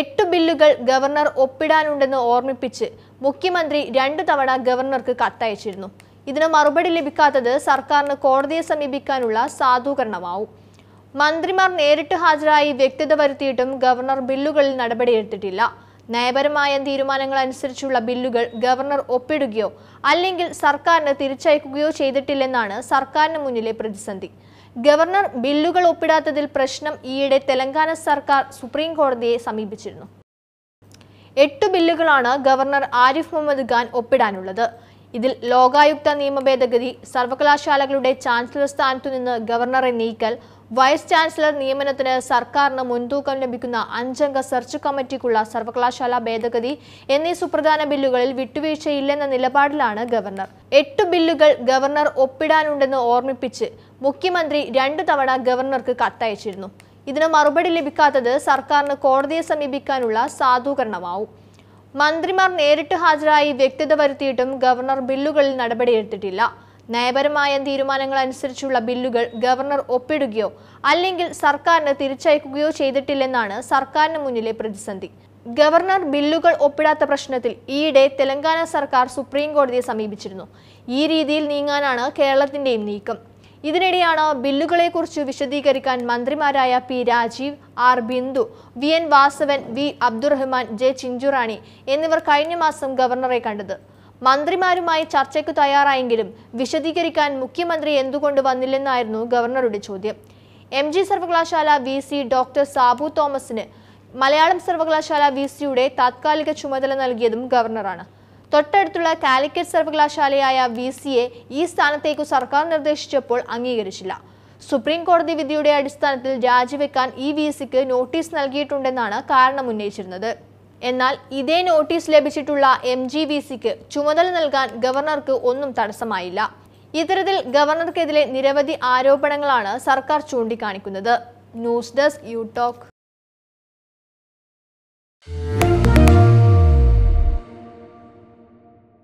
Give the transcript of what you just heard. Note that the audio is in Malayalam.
എട്ട് ബില്ലുകൾ ഗവർണർ ഒപ്പിടാനുണ്ടെന്ന് ഓർമ്മിപ്പിച്ച് മുഖ്യമന്ത്രി രണ്ടു തവണ ഗവർണർക്ക് കത്തയച്ചിരുന്നു ഇതിന് മറുപടി ലഭിക്കാത്തത് സർക്കാരിന് കോടതിയെ സമീപിക്കാനുള്ള സാധൂകരണമാവും മന്ത്രിമാർ നേരിട്ട് ഹാജരായി വ്യക്തത വരുത്തിയിട്ടും ഗവർണർ ബില്ലുകളിൽ നടപടിയെടുത്തിട്ടില്ല നയപരമായ തീരുമാനങ്ങൾ അനുസരിച്ചുള്ള ബില്ലുകൾ ഗവർണർ ഒപ്പിടുകയോ അല്ലെങ്കിൽ സർക്കാരിന് തിരിച്ചയക്കുകയോ ചെയ്തിട്ടില്ലെന്നാണ് സർക്കാരിന് മുന്നിലെ പ്രതിസന്ധി ഗവർണർ ബില്ലുകൾ ഒപ്പിടാത്തതിൽ പ്രശ്നം ഈയിടെ തെലങ്കാന സർക്കാർ സുപ്രീം കോടതിയെ സമീപിച്ചിരുന്നു എട്ട് ബില്ലുകളാണ് ഗവർണർ ആരിഫ് മുഹമ്മദ് ഖാൻ ഒപ്പിടാനുള്ളത് ഇതിൽ ലോകായുക്ത നിയമ ഭേദഗതി സർവകലാശാലകളുടെ ചാൻസലർ സ്ഥാനത്തു നിന്ന് ഗവർണറെ നീക്കൽ വൈസ് ചാൻസലർ നിയമനത്തിന് സർക്കാരിന് മുൻതൂക്കം ലഭിക്കുന്ന അഞ്ചംഗ സെർച്ച് കമ്മിറ്റിക്കുള്ള സർവകലാശാല ഭേദഗതി എന്നീ സുപ്രധാന ബില്ലുകളിൽ വിട്ടുവീഴ്ചയില്ലെന്ന നിലപാടിലാണ് ഗവർണർ എട്ട് ബില്ലുകൾ ഗവർണർ ഒപ്പിടാനുണ്ടെന്ന് ഓർമ്മിപ്പിച്ച് മുഖ്യമന്ത്രി രണ്ടു തവണ ഗവർണർക്ക് കത്തയച്ചിരുന്നു ഇതിന് മറുപടി ലഭിക്കാത്തത് സർക്കാരിന് കോടതിയെ സമീപിക്കാനുള്ള സാധൂകരണമാവും മന്ത്രിമാർ നേരിട്ട് ഹാജരായി വ്യക്തത വരുത്തിയിട്ടും ഗവർണർ ബില്ലുകളിൽ നടപടിയെടുത്തിട്ടില്ല നയപരമായ തീരുമാനങ്ങൾ അനുസരിച്ചുള്ള ബില്ലുകൾ ഗവർണർ ഒപ്പിടുകയോ അല്ലെങ്കിൽ സർക്കാരിന് തിരിച്ചയക്കുകയോ ചെയ്തിട്ടില്ലെന്നാണ് സർക്കാരിന് മുന്നിലെ പ്രതിസന്ധി ഗവർണർ ബില്ലുകൾ ഒപ്പിടാത്ത പ്രശ്നത്തിൽ ഈയിടെ തെലങ്കാന സർക്കാർ സുപ്രീം കോടതിയെ സമീപിച്ചിരുന്നു ഈ രീതിയിൽ നീങ്ങാനാണ് കേരളത്തിന്റെയും നീക്കം ഇതിനിടെയാണ് ബില്ലുകളെക്കുറിച്ച് വിശദീകരിക്കാൻ മന്ത്രിമാരായ P Rajeev R Bindu V N Vasavan V Abdurahiman J Chinchurani എന്നിവർ കഴിഞ്ഞ മാസം ഗവർണറെ കണ്ടത് മന്ത്രിമാരുമായി ചർച്ചയ്ക്ക് തയ്യാറായെങ്കിലും വിശദീകരിക്കാൻ മുഖ്യമന്ത്രി എന്തുകൊണ്ട് വന്നില്ലെന്നായിരുന്നു ഗവർണറുടെ ചോദ്യം എം ജി സർവകലാശാല വി സി ഡോക്ടർ സാബു തോമസിന് മലയാളം സർവകലാശാല വി സിയുടെ താത്കാലിക ചുമതല നൽകിയതും ഗവർണറാണ് തൊട്ടടുത്തുള്ള കാലിക്കറ്റ് സർവകലാശാലയായ വി സിയെ ഈ സ്ഥാനത്തേക്കു സർക്കാർ നിർദ്ദേശിച്ചപ്പോൾ അംഗീകരിച്ചില്ല സുപ്രീം കോടതി വിധിയുടെ അടിസ്ഥാനത്തിൽ രാജിവെക്കാൻ ഇ വി സിക്ക് നോട്ടീസ് നൽകിയിട്ടുണ്ടെന്നാണ് കാരണം ഉന്നയിച്ചിരുന്നത് എന്നാൽ ഇതേ നോട്ടീസ് ലഭിച്ചിട്ടുള്ള എം ജി വി സിക്ക് ചുമതല നൽകാൻ ഗവർണർക്ക് ഒന്നും തടസ്സമായില്ല ഇത്തരത്തിൽ ഗവർണർക്കെതിരെ നിരവധി ആരോപണങ്ങളാണ് സർക്കാർ ചൂണ്ടിക്കാണിക്കുന്നത് ന്യൂസ് ഡെസ്ക് യു ടോക്ക്